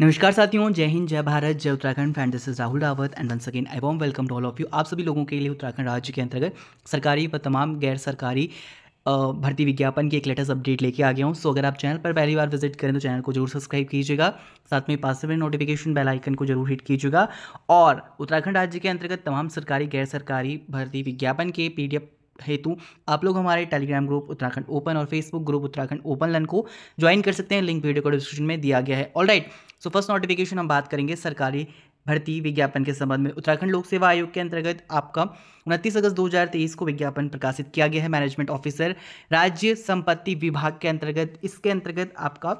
नमस्कार साथियों जय हिंद जय भारत जय Uttarakhand friends this is Rahul Rawat and once again I warm welcome to all of you आप सभी लोगों के लिए उत्तराखंड राज्य के अंतर्गत सरकारी व तमाम गैर सरकारी भर्ती विज्ञापन की एक लेटेस्ट अपडेट लेके आ गया हूँ सो अगर आप चैनल पर पहली बार विजिट करें तो चैनल को जरूर सब्सक्राइब कीजिएगा साथ में पास में नोटिफिकेशन बेल आइकन को जरूर हिट कीजिएगा और उत्तराखंड राज्य के अंतर्गत तमाम सरकारी गैर सरकारी भर्ती विज्ञापन के पी हेतु आप लोग हमारे टेलीग्राम ग्रुप उत्तराखंड ओपन और फेसबुक ग्रुप उत्तराखंड ओपन लन को ज्वाइन कर सकते हैं लिंक वीडियो को डिस्क्रिप्शन में दिया गया है all right so first notification हम बात करेंगे सरकारी भर्ती विज्ञापन के संबंध में उत्तराखंड लोक सेवा आयोग के अंतर्गत आपका उनतीस अगस्त 2023 को विज्ञापन प्रकाशित किया गया है मैनेजमेंट ऑफिसर राज्य संपत्ति विभाग के अंतर्गत इसके अंतर्गत आपका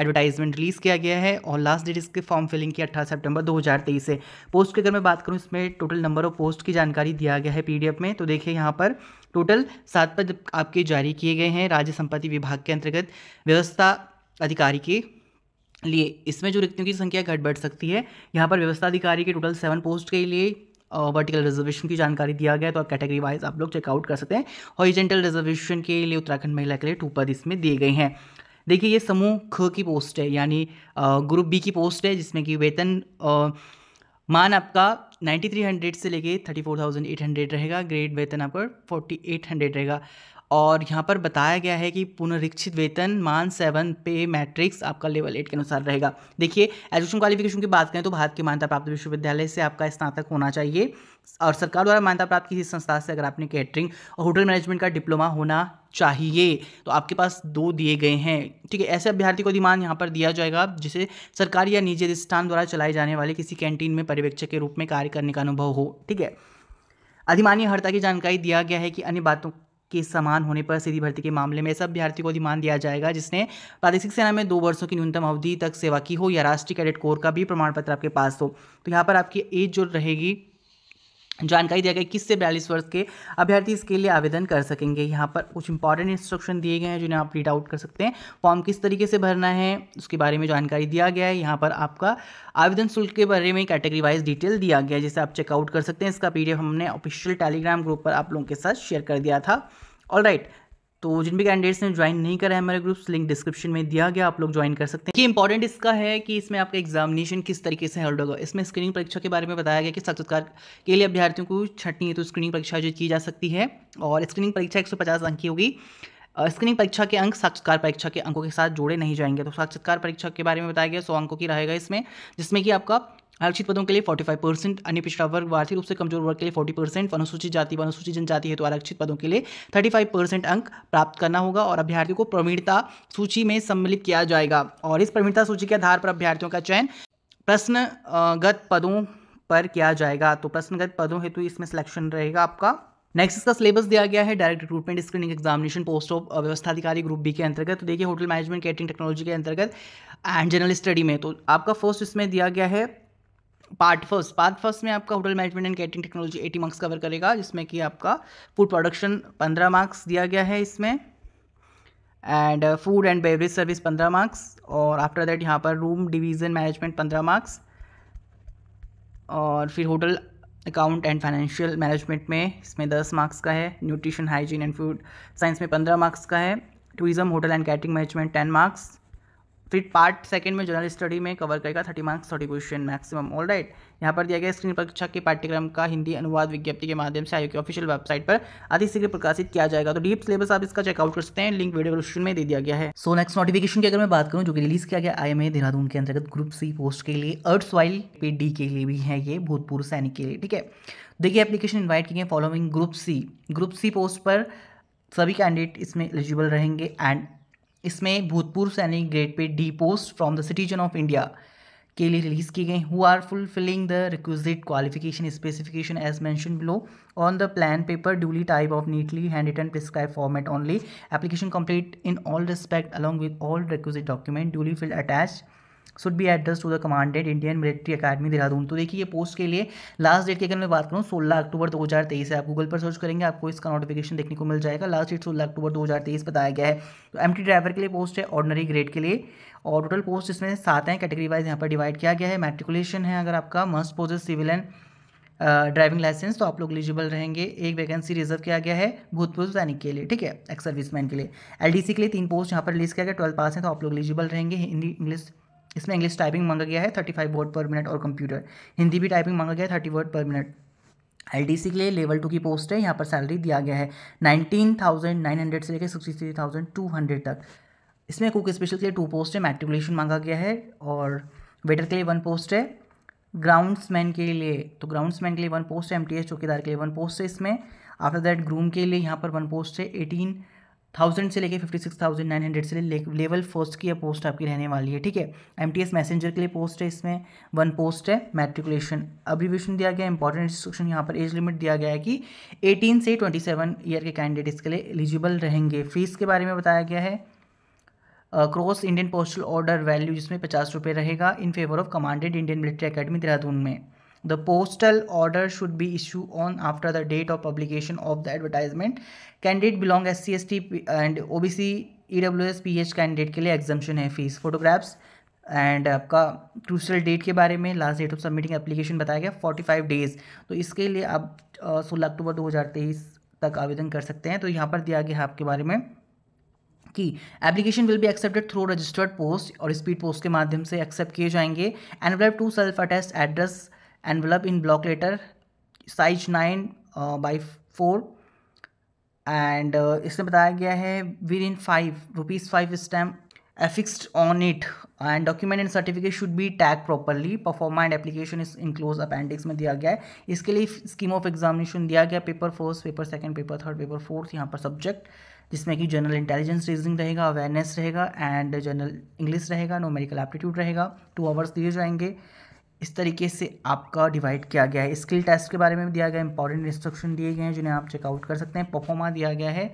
एडवर्टाइजमेंट रिलीज़ किया गया है और लास्ट डेट इसके फॉर्म फिलिंग की 18 सितंबर 2023 है पोस्ट की अगर मैं बात करूं इसमें टोटल नंबर ऑफ पोस्ट की जानकारी दिया गया है पीडीएफ में तो देखिए यहाँ पर टोटल सात पद आपके जारी किए गए हैं राज्य संपत्ति विभाग के अंतर्गत व्यवस्था अधिकारी के लिए इसमें जो रिक्तियों की संख्या घट बढ़ सकती है यहाँ पर व्यवस्था अधिकारी के टोटल सेवन पोस्ट के लिए वर्टिकल रिजर्वेशन की जानकारी दिया गया है तो कैटेगरी वाइज आप लोग चेकआउट कर सकते हैं हॉरिजेंटल रिजर्वेशन के लिए उत्तराखंड महिला के लिए टू पद इसमें दिए गए हैं देखिए ये समूह ख की पोस्ट है यानी ग्रुप बी की पोस्ट है जिसमें कि वेतन मान आपका 9300 से लेके 34800 रहेगा ग्रेड वेतन आपका 4800 रहेगा और यहाँ पर बताया गया है कि पुनरीक्षित वेतन मान सेवन पे मैट्रिक्स आपका लेवल एट के अनुसार रहेगा देखिए एजुकेशन क्वालिफिकेशन की बात करें तो भारत के मान्यता प्राप्त विश्वविद्यालय से आपका स्नातक होना चाहिए और सरकार द्वारा मान्यता प्राप्त किसी संस्था से अगर आपने कैटरिंग और होटल मैनेजमेंट का डिप्लोमा होना चाहिए तो आपके पास दो दिए गए हैं ठीक है ऐसे अभ्यर्थी को अधिमान यहाँ पर दिया जाएगा जिसे सरकारी या निजी अधिष्ठान द्वारा चलाए जाने वाले किसी कैंटीन में पर्यवेक्षक के रूप में कार्य करने का अनुभव हो ठीक है अधिमान्य हड़ता की जानकारी दिया गया है कि अन्य बातों के समान होने पर सीधी भर्ती के मामले में सब अभ्यर्थी को अधिमान दिया जाएगा जिसने प्रादेशिक सेना में दो वर्षों की न्यूनतम अवधि तक सेवा की हो या राष्ट्रीय कैडेट कोर का भी प्रमाण पत्र आपके पास हो तो यहाँ पर आपकी एज जो रहेगी जानकारी दिया गया किस से बयालीस वर्ष के अभ्यर्थी इसके लिए आवेदन कर सकेंगे यहाँ पर कुछ इंपॉर्टेंट इंस्ट्रक्शन दिए गए हैं जिन्हें आप रीड आउट कर सकते हैं फॉर्म किस तरीके से भरना है उसके बारे में जानकारी दिया गया है यहाँ पर आपका आवेदन शुल्क के बारे में कैटेगरी वाइज डिटेल दिया गया है जिसे आप चेकआउट कर सकते हैं इसका पी हमने ऑफिशियल टेलीग्राम ग्रुप पर आप लोगों के साथ शेयर कर दिया था ऑल राइट right, तो जिन भी कैंडिडेट्स ने ज्वाइन नहीं करा है हमारे ग्रुप्स लिंक डिस्क्रिप्शन में दिया गया आप लोग ज्वाइन कर सकते हैं कि इंपॉर्टेंट इसका है कि इसमें आपका एग्जामिनेशन किस तरीके से हेल्ड होगा इसमें स्क्रीनिंग परीक्षा के बारे में बताया गया कि साक्षात्कार के लिए अभ्यर्थियों को छटनी है तो स्क्रीनिंग परीक्षा जो की जा सकती है और स्क्रीनिंग परीक्षा एक अंक की होगी स्क्रीनिंग परीक्षा के अंक साक्षात्कार परीक्षा के अंकों के साथ जोड़े नहीं जाएंगे तो साक्षात्कार परीक्षा के बारे में बताया गया सौ अंकों की रहेगा इसमें जिसमें कि आपका आरक्षित पदों के लिए 45 परसेंट अन्य पिछड़ा वर्ग आर्थिक रूप से कमजोर वर्ग के लिए 40 परसेंट अनुसूचित जाति व अनुसूचित जनजाति हेतु तो आरक्षित पदों के लिए 35 परसेंट अंक प्राप्त करना होगा और अभ्यर्थियों को प्रवीणता सूची में सम्मिलित किया जाएगा और इस प्रवीणता सूची के आधार पर अभ्यर्थियों का चयन प्रश्नगत पदों पर किया जाएगा तो प्रश्नगत पदों हेतु इसमें सिलेक्शन रहेगा आपका नेक्स्ट इसका सिलेबस दिया गया है direct recruitment screening examination post of व्यवस्था अधिकारी ग्रुप बी के अंतर्गत तो देखिए होटल मैनेजमेंट कैटरिंग टेक्नोलॉजी के अंतर्गत एंड जनरल स्टडी में तो आपका फर्स्ट इसमें दिया गया है पार्ट फर्स्ट पार्ट फर्स्ट में आपका hotel management and catering technology eighty marks cover करेगा जिसमें कि आपका फूड प्रोडक्शन पंद्रह मार्क्स दिया गया है इसमें and food and beverage service पंद्रह मार्क्स और आफ्टर दैट यहाँ पर रूम डिवीज़न मैनेजमेंट पंद्रह मार्क्स और फिर hotel account and financial management में इसमें दस मार्क्स का है nutrition hygiene and food science में पंद्रह मार्क्स का है tourism hotel and catering management ten marks फिर पार्ट सेकंड में जनरल स्टडी में कवर करेगा thirty marks thirty question maximum all right यहाँ पर दिया गया स्क्रीन परीक्षा के पाठ्यक्रम का हिंदी अनुवाद विज्ञप्ति के माध्यम से आयोग की ऑफिशियल वेबसाइट पर अतिशीघ्र प्रकाशित किया जाएगा तो डीप सिलेबस आप इसका चेकआउट कर सकते हैं लिंक वीडियो डिस्क्रिप्शन में दे दिया गया है सो नेक्स्ट नोटिफिकेशन की अगर मैं बात करूँ जो कि रिलीज किया गया आई देहरादून के अंतर्गत ग्रुप सी पोस्ट के लिए अर्थ वाइल पे डी के लिए भी है ये भूतपूर्व सैनिक के लिए ठीक है देखिए एप्लीकेशन इन्वाइट किए गई following group C group C post पर सभी कैंडिडेट इसमें एलिजिबल रहेंगे एंड इसमें भूतपूर्व सैनिक grade pay D post from the citizen of India के लिए रिलीज किए गए who are fulfilling the requisite qualification specification as mention below on the plain paper duly type of neatly hand written prescribe format only application complete in all respect along with all requisite document duly fill attach should be address to the commandant Indian Military Academy Dehradun तो देखिए ये post के लिए last date की अगर मैं बात करूँ सोलह अक्टूबर दो हज़ार तेईस है आप गूगल पर सर्च करेंगे आपको इसका नोटिफिकेशन देखने को मिल जाएगा लास्ट डेट सोलह अक्टूबर दो हज़ार तेईस बताया गया है तो एम ड्राइवर के लिए पोस्ट है ऑर्डनरी ग्रेड के लिए और टोटल पोस्ट इसमें सात हैं कैटेगरी वाइज यहाँ पर डिवाइड किया गया है मेट्रिकुलेशन है अगर आपका must possess civil and driving licence तो आप लोग एलिजिबल रहेंगे एक वैकेंसी रिजर्व किया गया है भूतपूर्व सैनिक के लिए ठीक है एक्स सर्विसमैन के लिए एलडीसी के लिए तीन पोस्ट यहाँ पर रिलीज़ किया गया ट्वेल्थ पास हैं तो आप लोग एलिजिबल रहेंगे हिंदी इंग्लिश इसमें इंग्लिश टाइपिंग मांगा गया है thirty five word per minute और कंप्यूटर हिंदी भी टाइपिंग मांगा गया है thirty word per minute L के लिए लेवल टू की पोस्ट है यहाँ पर सैलरी दिया गया है नाइनटीन थाउजेंड नाइन हंड्रेड से लेकर sixty three thousand two hundred तक इसमें कुक स्पेशल के लिए टू पोस्ट है मैट्रिकुलेशन मांगा गया है और वेटर के लिए वन पोस्ट है ग्राउंड्समैन के लिए तो ग्राउंड्समैन के लिए वन पोस्ट है एम चौकीदार के लिए वन पोस्ट है इसमें आफ्टर दैट ग्रूम के लिए यहाँ पर वन पोस्ट है एटीन थाउजेंड से लेके fifty six thousand nine hundred से ले, लेवल फर्स्ट की पोस्ट आपकी रहने वाली है ठीक है एम मैसेंजर के लिए पोस्ट है इसमें वन पोस्ट है मैट्रिकुलेशन अब्रीवेशन दिया गया इंपॉर्टेंट इंस्ट्रक्शन यहाँ पर एज लिमिट दिया गया है कि एटीन से ट्वेंटी सेवन ईयर के कैंडिडेट इसके लिए एलिजिबल रहेंगे फीस के बारे में बताया गया है cross Indian postal order value जिसमें पचास रुपये रहेगा in favour of commandant Indian Military Academy Dehradun में the postal order should be issued on after the date of publication of the advertisement candidate belong S C S T and O B C E W S P H candidate के लिए है fee photographs and आपका crucial date के बारे में last date of submitting application बताया गया forty five days तो इसके लिए आप सोलह अक्टूबर दो हज़ार तेईस तक आवेदन कर सकते हैं तो यहाँ पर दिया गया है आपके बारे में कि application will be accepted through registered post और स्पीड पोस्ट के माध्यम से एक्सेप्ट किए जाएंगे envelope to self attest address envelope in block letter साइज nine by 4 and uh, isme bataya gaya hai within 5 rupees 5 stamp affixed on it and document and certificate should be tagged properly performa and application is enclosed appendix mein diya gaya hai iske liye scheme of examination diya gaya paper first paper second paper third paper fourth yahan par subject जिसमें कि general intelligence reasoning रहेगा awareness रहेगा and general English रहेगा numerical aptitude रहेगा two hours दिए जाएंगे इस तरीके से आपका डिवाइड किया गया है स्किल टेस्ट के बारे में भी दिया गया इंपॉर्टेंट इंस्ट्रक्शन दिए गए हैं जिन्हें आप चेकआउट कर सकते हैं परफॉर्मा दिया गया है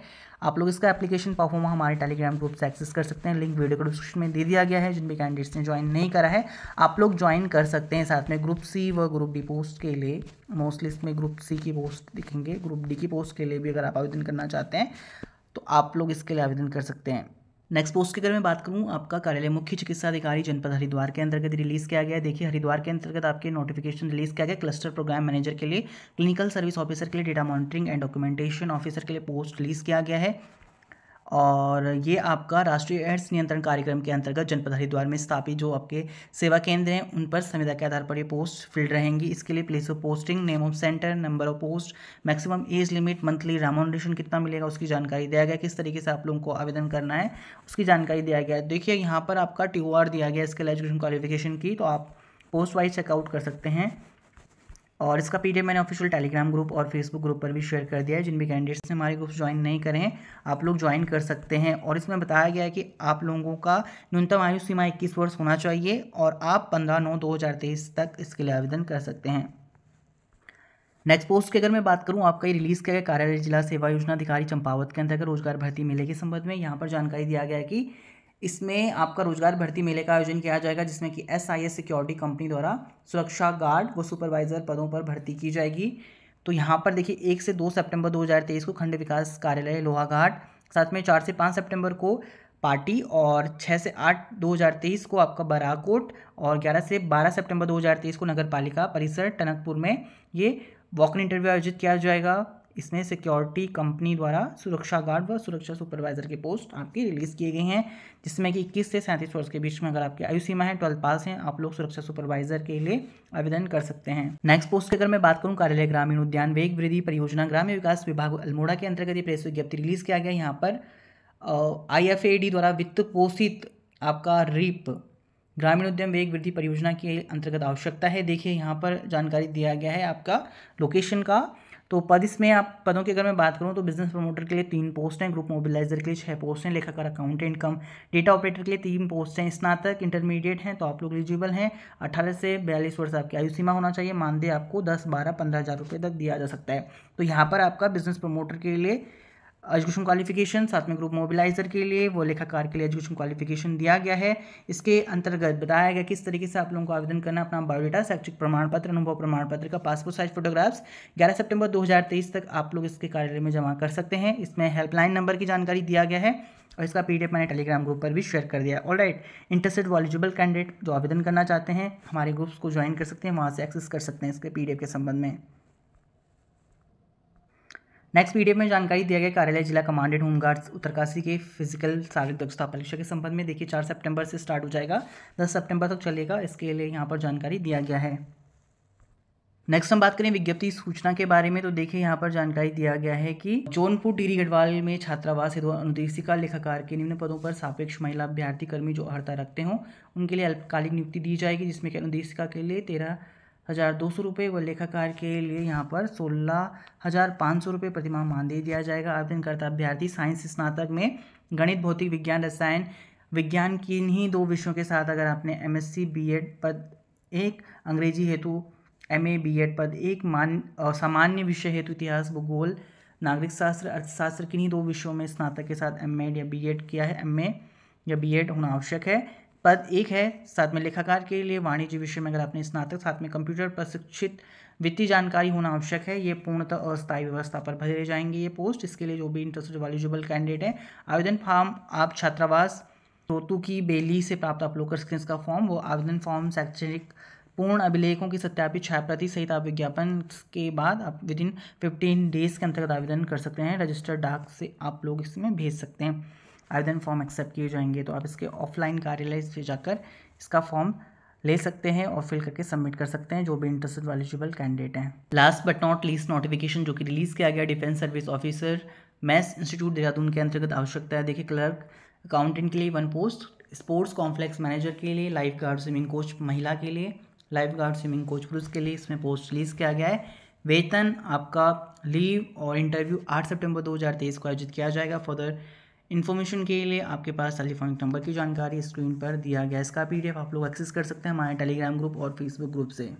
आप लोग इसका एप्लीकेशन परफॉर्मा हमारे टेलीग्राम ग्रुप से एक्सेस कर सकते हैं लिंक वीडियो को डिस्क्रिप्शन में दे दिया गया है जिन भी कैंडिडेट्स ने ज्वाइन नहीं करा है आप लोग ज्वाइन कर सकते हैं साथ में ग्रुप सी व ग्रुप डी पोस्ट के लिए मोस्टली इसमें ग्रुप सी की पोस्ट दिखेंगे ग्रुप डी की पोस्ट के लिए भी अगर आप आवेदन करना चाहते हैं तो आप लोग इसके लिए आवेदन कर सकते हैं नेक्स्ट पोस्ट की अगर मैं बात करूँ आपका कार्यालय मुख्य चिकित्सा अधिकारी जनपद हरिद्वार के अंतर्गत रिलीज़ किया गया है देखिए हरिद्वार के अंतर्गत आपके नोटिफिकेशन रिलीज़ किया गया क्लस्टर प्रोग्राम मैनेजर के लिए क्लिनिकल सर्विस ऑफिसर के लिए data monitoring and documentation officer के लिए पोस्ट रिलीज़ किया गया है और ये आपका राष्ट्रीय एड्स नियंत्रण कार्यक्रम के अंतर्गत जनपद हरिद्वार में स्थापित जो आपके सेवा केंद्र हैं उन पर संविदा के आधार पर ये पोस्ट फिल्ड रहेंगी इसके लिए place of posting name of centre number of post maximum age limit monthly remuneration कितना मिलेगा उसकी जानकारी दिया गया किस तरीके से आप लोगों को आवेदन करना है उसकी जानकारी दिया गया देखिए यहाँ पर आपका टी दिया गया इसके एजुकेशन क्वालिफिकेशन की तो आप पोस्ट वाइज चेकआउट कर सकते हैं और इसका पीडीएफ मैंने ऑफिशियल टेलीग्राम ग्रुप और फेसबुक ग्रुप पर भी शेयर कर दिया है जिन भी कैंडिडेट्स ने हमारे ग्रुप ज्वाइन नहीं करे हैं आप लोग ज्वाइन कर सकते हैं और इसमें बताया गया है कि आप लोगों का न्यूनतम आयु सीमा इक्कीस वर्ष होना चाहिए और आप पंद्रह नौ दो तक इसके लिए आवेदन कर सकते हैं नेक्स्ट पोस्ट की अगर मैं बात करूं आपका ये रिलीज़ किया गया कार्यालय जिला सेवा योजना अधिकारी चंपावत के अंतर्गत रोजगार भर्ती मेले के संबंध में यहाँ पर जानकारी दिया गया है कि इसमें आपका रोजगार भर्ती मेले का आयोजन किया जाएगा जिसमें कि S I S security company द्वारा सुरक्षा गार्ड व सुपरवाइजर पदों पर भर्ती की जाएगी तो यहाँ पर देखिए एक से दो सितंबर 2023 को खंड विकास कार्यालय लोहाघाट साथ में चार से पाँच सितंबर को पार्टी और छः से आठ 2023 को आपका बराकोट और ग्यारह से बारह सितंबर 2023 को नगर पालिका परिसर टनकपुर में ये वॉक इन इंटरव्यू आयोजित किया जाएगा इसमें सिक्योरिटी कंपनी द्वारा सुरक्षा गार्ड व सुरक्षा सुपरवाइजर के पोस्ट आपकी रिलीज़ किए गए हैं जिसमें कि इक्कीस से सैंतीस वर्ष के बीच में अगर आपकी आयु सीमा है ट्वेल्थ पास हैं आप लोग सुरक्षा सुपरवाइजर के लिए आवेदन कर सकते हैं नेक्स्ट पोस्ट की अगर मैं बात करूँ कार्यालय ग्रामीण उद्यान वेग वृद्धि परियोजना ग्राम्य विकास विभाग अल्मोड़ा के अंतर्गत ये प्रेस विज्ञप्ति रिलीज़ किया गया यहाँ पर आई द्वारा वित्त पोषित आपका रीप ग्रामीण उद्यम वेग वृद्धि परियोजना के अंतर्गत आवश्यकता है देखिए यहाँ पर जानकारी दिया गया है आपका लोकेशन का तो पद इसमें आप पदों की अगर मैं बात करूँ तो बिजनेस प्रमोटर के लिए तीन पोस्ट हैं ग्रुप मोबिलाइजर के लिए छः पोस्ट हैं लेखाकार अकाउंटेंट कम डेटा ऑपरेटर के लिए तीन पोस्ट हैं स्नातक इंटरमीडिएट हैं तो आप लोग एलिजिबल हैं अठारह से बयालीस वर्ष आपकी आयु सीमा होना चाहिए मानदेय आपको दस बारह पंद्रह हज़ार रुपये तक दिया जा सकता है तो यहाँ पर आपका बिजनेस प्रमोटर के लिए एजुकेशन क्वालिफिकेशन साथ में ग्रुप मोबिलाइजर के लिए वो लेखाकार के लिए एजुकेशन क्वालिफिकेशन दिया गया है इसके अंतर्गत बताया गया किस तरीके से आप लोगों को आवेदन करना अपना बायोडाटा शैक्षिक प्रमाण पत्र अनुभव प्रमाण पत्र का पासपोर्ट साइज फोटोग्राफ्स 11 सितंबर 2023 तक आप लोग इसके कार्यालय में जमा कर सकते हैं इसमें हेल्पलाइन नंबर की जानकारी दिया गया है और इसका पी मैंने टेलीग्राम ग्रुप पर भी शेयर कर दिया all right interested eligible candidate जो आवेदन करना चाहते हैं हमारे ग्रुप्स को ज्वाइन कर सकते हैं वहाँ से एक्सेस कर सकते हैं इसके पी के संबंध में नेक्स्ट वीडियो में जानकारी दिया गया कार्यालय जिला कमांडेड होमगार्ड्स उत्तरकाशी के फिजिकल शारीरिक दक्षता परीक्षा के संबंध में देखिए चार सितंबर से स्टार्ट हो जाएगा दस सितंबर तक चलेगा इसके लिए यहाँ पर जानकारी दिया गया है नेक्स्ट हम बात करें विज्ञप्ति सूचना के बारे में तो देखिए यहाँ पर जानकारी दिया गया है कि जौनपुर टीरी गढ़वाल में छात्रावास हेतु अनुदेशिका लेखाकार के निम्न पदों पर सापेक्ष महिला अभ्यर्थी कर्मी जो अर्ता रखते हों उनके लिए अल्पकालिक नियुक्ति दी जाएगी जिसमें कि अनुदेशिका के लिए तेरह हज़ार दो सौ रुपये व लेखाकार के लिए यहाँ पर सोलह हज़ार पाँच सौ रुपये प्रतिमा मानदेय दिया जाएगा आवेदनकर्ता अभ्यर्थी साइंस स्नातक में गणित भौतिक विज्ञान रसायन विज्ञान की इन्हीं दो विषयों के साथ अगर आपने एम एस पद एक अंग्रेजी हेतु एम ए बी एड पद एक मान सामान्य विषय हेतु इतिहास भूगोल नागरिक शास्त्र अर्थशास्त्र किन्हीं दो विषयों में स्नातक के साथ एम या बी किया है एम या बी होना आवश्यक है पद एक है साथ में लेखाकार के लिए वाणिज्य विषय में अगर आपने स्नातक साथ में कंप्यूटर प्रशिक्षित वित्तीय जानकारी होना आवश्यक है ये पूर्णतः अस्थायी व्यवस्था पर भरे जाएंगे ये पोस्ट इसके लिए जो भी इंटरेस्टेड एलिजिबल कैंडिडेट हैं आवेदन फॉर्म आप छात्रावास रोतू की बेली से प्राप्त आप लोकर स्क्रीन का फॉर्म वो आवेदन फॉर्म शैक्षणिक पूर्ण अभिलेखों की सत्यापित छाया प्रति सहित आप विज्ञापन के बाद आप विद इन फिफ्टीन डेज के अंतर्गत आवेदन कर सकते हैं रजिस्टर्ड डाक से आप लोग इसमें भेज सकते हैं आवेदन फॉर्म एक्सेप्ट किए जाएंगे तो आप इसके ऑफलाइन कार्यालय से जाकर इसका फॉर्म ले सकते हैं और फिल करके सबमिट कर सकते हैं जो भी इंटरेस्टेड एलिजिबल कैंडिडेट हैं last but not least notification जो कि रिलीज़ किया गया defence service officer math institute Dehradun के अंतर्गत आवश्यकता है देखिए क्लर्क अकाउंटेंट के लिए one post sports complex manager के लिए लाइफ गार्ड स्विमिंग कोच महिला के लिए लाइफ गार्ड स्विमिंग कोच पुरुष के लिए इसमें पोस्ट रिलीज़ किया गया है वेतन आपका लीव और इंटरव्यू आठ सितंबर दो को आयोजित किया जाएगा फर्दर इन्फॉर्मेशन के लिए आपके पास टेलीफोनिक नंबर की जानकारी स्क्रीन पर दिया गया इसका पीडीएफ आप लोग एक्सेस कर सकते हैं हमारे टेलीग्राम ग्रुप और फेसबुक ग्रुप से